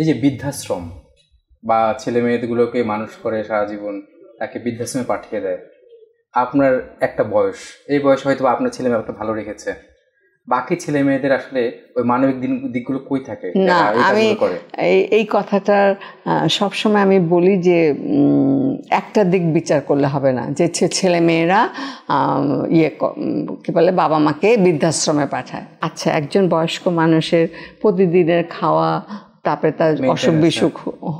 এই যে বৃদ্ধাশ্রম বা ছেলে মেয়েগুলোকে মানুষ করে সারা জীবন তাকে বৃদ্ধাশ্রমে পাঠিয়ে দেয় আপনার একটা বয়স এই বয়স হয়তো আপনার ছেলে মেয়ে ভালো রেখেছে বাকি ছেলে মেয়েদের আসলে ওই মানবিক দিকগুলো কই থাকে না আমি এই কথাটা সবসময় আমি বলি যে একটা দিক বিচার করলে হবে না যে ছেলে মেয়েরা ইয়ে কী বলে বাবা মাকে বৃদ্ধাশ্রমে পাঠায় আচ্ছা একজন বয়স্ক মানুষের প্রতিদিনের খাওয়া তারপরে তার অসুখ বিসুখ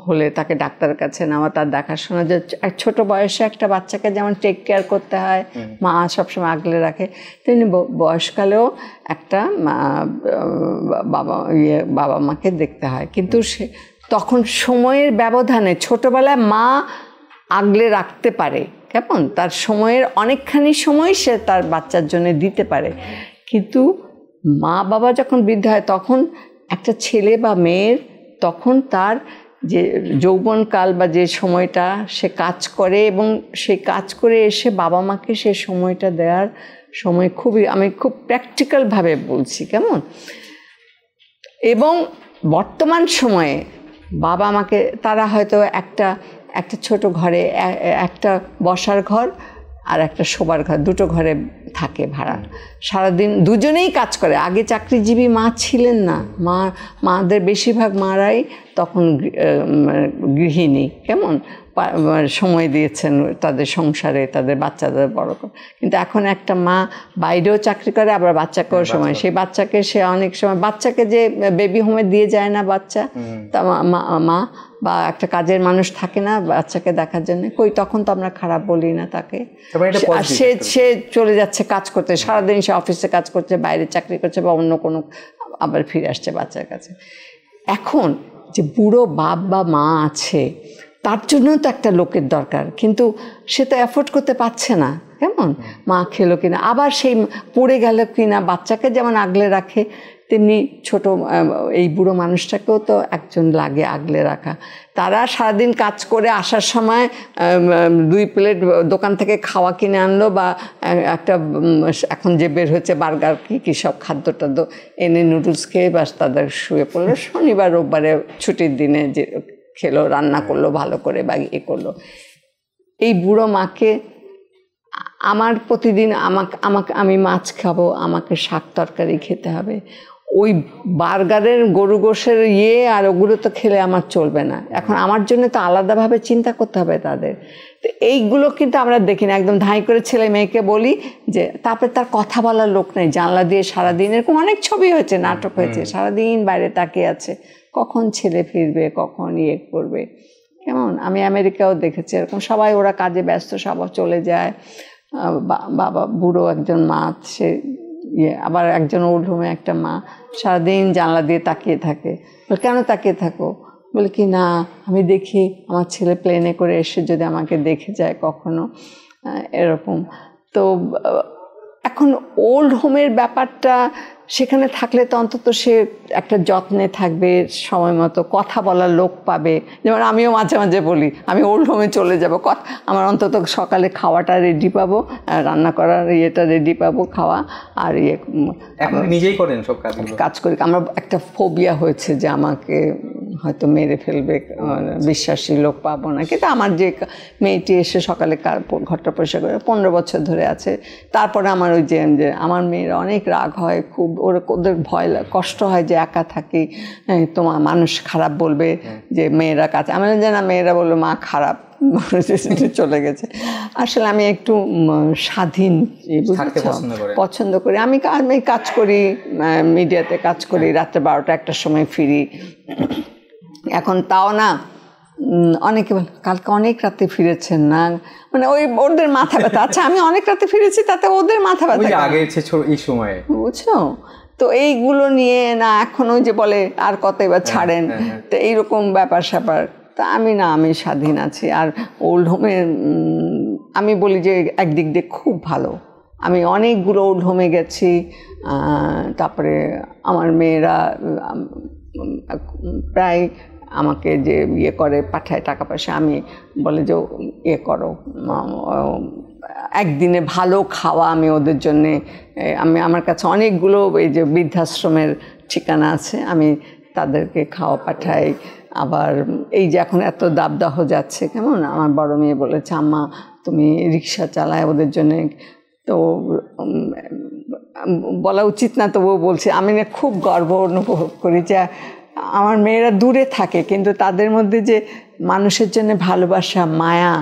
হলে তাকে ডাক্তার কাছে নেওয়া তার দেখাশোনা যে এক ছোট বয়সে একটা বাচ্চাকে যেমন টেক কেয়ার করতে হয় মা সবসময় আগলে রাখে তেমনি বয়সকালেও একটা বাবা ইয়ে বাবা মাকে দেখতে হয় কিন্তু সে তখন সময়ের ব্যবধানে ছোটবেলায় মা আগলে রাখতে পারে কেমন তার সময়ের অনেকখানি সময় সে তার বাচ্চার জন্য দিতে পারে কিন্তু মা বাবা যখন বৃদ্ধ হয় তখন একটা ছেলে বা মেয়ের তখন তার যে যৌবনকাল বা যে সময়টা সে কাজ করে এবং সে কাজ করে এসে বাবা মাকে সে সময়টা দেওয়ার সময় খুবই আমি খুব প্র্যাকটিক্যালভাবে বলছি কেমন এবং বর্তমান সময়ে বাবা মাকে তারা হয়তো একটা একটা ছোট ঘরে একটা বসার ঘর আর একটা শোবার ঘর দুটো ঘরে থাকে ভাড়া সারাদিন দুজনেই কাজ করে আগে চাকরিজীবী মা ছিলেন না মা মাদের বেশিরভাগ মারাই তখন গৃহিণী কেমন মানে সময় দিয়েছেন তাদের সংসারে তাদের বাচ্চাদের বড় করে কিন্তু এখন একটা মা বাইরেও চাকরি করে আবার বাচ্চাকেও হ্যাঁ, সময় সেই বাচ্চাকে সে অনেক সময় বাচ্চাকে যে বেবি হোমে দিয়ে যায় না বাচ্চা তা মা বা একটা কাজের মানুষ থাকে না বাচ্চাকে দেখার জন্য কই তখন তো আমরা খারাপ বলি না তাকে সে সে চলে যাচ্ছে কাজ করতে সারাদিন সে অফিসে কাজ করছে বাইরে চাকরি করছে বা অন্য কোনো আবার ফিরে আসছে বাচ্চার কাছে এখন যে বুড়ো বাপ বা মা আছে তার জন্য তো একটা লোকের দরকার কিন্তু সে তো অ্যাফোর্ড করতে পারছে না কেমন মা খেলো কিনা আবার সেই পড়ে গেল কিনা বাচ্চাকে যেমন আগলে রাখে তেমনি ছোট এই বুড়ো মানুষটাকেও তো একজন লাগে আগলে রাখা তারা সারাদিন কাজ করে আসার সময় দুই প্লেট দোকান থেকে খাওয়া কিনে আনলো বা একটা এখন যে বের হয়েছে বার্গার কি কী সব খাদ্য টাদ্য এনে নুডলস খেয়ে বাস তাদের শুয়ে পড়লো শনিবার রোববারে ছুটির দিনে যে খেলো রান্না করলো ভালো করে বা ইয়ে করলো এই বুড়ো মাকে আমার প্রতিদিন আমাকে আমাকে আমি মাছ খাবো আমাকে শাক তরকারি খেতে হবে ওই বার্গারের গরু গোসের ইয়ে আর ওগুলো তো খেলে আমার চলবে না এখন আমার জন্য তো আলাদাভাবে চিন্তা করতে হবে তাদের তো এইগুলো কিন্তু আমরা দেখি না একদম ধাঁই করে ছেলে মেয়েকে বলি যে তারপরে তার কথা বলার লোক নেই জানলা দিয়ে সারাদিন এরকম অনেক ছবি হয়েছে নাটক হয়েছে সারাদিন বাইরে তাকিয়ে আছে কখন ছেলে ফিরবে কখন ইয়ে করবে কেমন আমি আমেরিকাও দেখেছি এরকম সবাই ওরা কাজে ব্যস্ত সবাই চলে যায় বাবা বুড়ো একজন মাছ সে ইয়ে আবার একজন ওল্ড হোমে একটা মা সারাদিন জানলা দিয়ে তাকিয়ে থাকে বলে কেন তাকিয়ে থাকো বলে কি না আমি দেখি আমার ছেলে প্লেনে করে এসে যদি আমাকে দেখে যায় কখনো এরকম তো এখন ওল্ড হোমের ব্যাপারটা সেখানে থাকলে তো অন্তত সে একটা যত্নে থাকবে সময় মতো কথা বলার লোক পাবে যেমন আমিও মাঝে মাঝে বলি আমি ওল্ড হোমে চলে যাবো আমার অন্তত সকালে খাওয়াটা রেডি পাবো রান্না করার ইয়েটা রেডি পাবো খাওয়া আর ইয়ে নিজেই করেন সব কাজ কাজ করি আমার একটা ফোবিয়া হয়েছে যে আমাকে হয়তো মেরে ফেলবে বিশ্বাসী লোক পাবো না কিন্তু আমার যে মেয়েটি এসে সকালে কার ঘরটা পরিষ্কার করে পনেরো বছর ধরে আছে তারপরে আমার ওই যে আমার মেয়ের অনেক রাগ হয় খুব ওর ওদের ভয় কষ্ট হয় যে একা থাকি তোমার মানুষ খারাপ বলবে যে মেয়েরা কাছে আমি যে না মেয়েরা বললো মা খারাপ চলে গেছে আসলে আমি একটু স্বাধীন পছন্দ করি আমি আমি কাজ করি মিডিয়াতে কাজ করি হ্যাঁ। রাত্রে বারোটা একটার সময় ফিরি এখন তাও না অনেকে বলে কালকে অনেক রাতে ফিরেছেন না মানে ওই ওদের মাথা ব্যথা আচ্ছা আমি অনেক রাতে ফিরেছি তাতে ওদের মাথা ব্যথা আগে এই সময়ে বুঝছো তো এইগুলো নিয়ে না এখন ওই যে বলে আর কত এবার হ্যাঁ, ছাড়েন হ্যাঁ, হ্যাঁ। তো এইরকম ব্যাপার স্যাপার তা আমি না আমি স্বাধীন আছি আর ওল্ড হোমে আমি বলি যে একদিক দিয়ে খুব ভালো আমি অনেকগুলো ওল্ড হোমে গেছি তারপরে আমার মেয়েরা প্রায় আমাকে যে ইয়ে করে পাঠায় টাকা পয়সা আমি বলে যে ইয়ে করো একদিনে ভালো খাওয়া আমি ওদের জন্যে আমি আমার কাছে অনেকগুলো এই যে বৃদ্ধাশ্রমের ঠিকানা আছে আমি তাদেরকে খাওয়া পাঠাই আবার এই যে এখন এত দাবদাহ যাচ্ছে কেমন আমার বড় মেয়ে বলেছে আম্মা তুমি রিক্সা চালায় ওদের জন্যে তো বলা উচিত না তবুও বলছি আমি না খুব গর্ব অনুভব করি যে আমার মেয়েরা দূরে থাকে কিন্তু তাদের মধ্যে যে মানুষের জন্য ভালোবাসা মায়া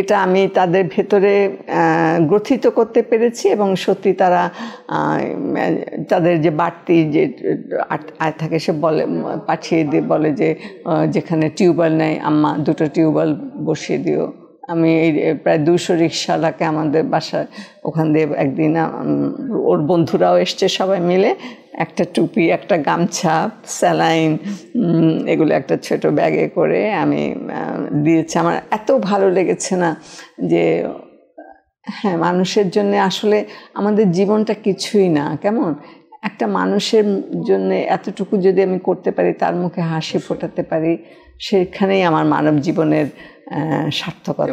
এটা আমি তাদের ভেতরে গ্রথিত করতে পেরেছি এবং সত্যি তারা তাদের যে বাড়তি যে আয় থাকে সে বলে পাঠিয়ে দিয়ে বলে যে যেখানে টিউবওয়েল নেই আম্মা দুটো টিউবওয়েল বসিয়ে দিও আমি এই প্রায় দুশো রিক্সাওয়ালাকে আমাদের বাসায় ওখান দিয়ে একদিন ওর বন্ধুরাও এসছে সবাই মিলে একটা টুপি একটা গামছা স্যালাইন এগুলো একটা ছোট ব্যাগে করে আমি দিয়েছি আমার এত ভালো লেগেছে না যে হ্যাঁ মানুষের জন্য আসলে আমাদের জীবনটা কিছুই না কেমন একটা মানুষের জন্য এতটুকু যদি আমি করতে পারি তার মুখে হাসি ফোটাতে পারি সেখানেই আমার মানব জীবনের সার্থকতা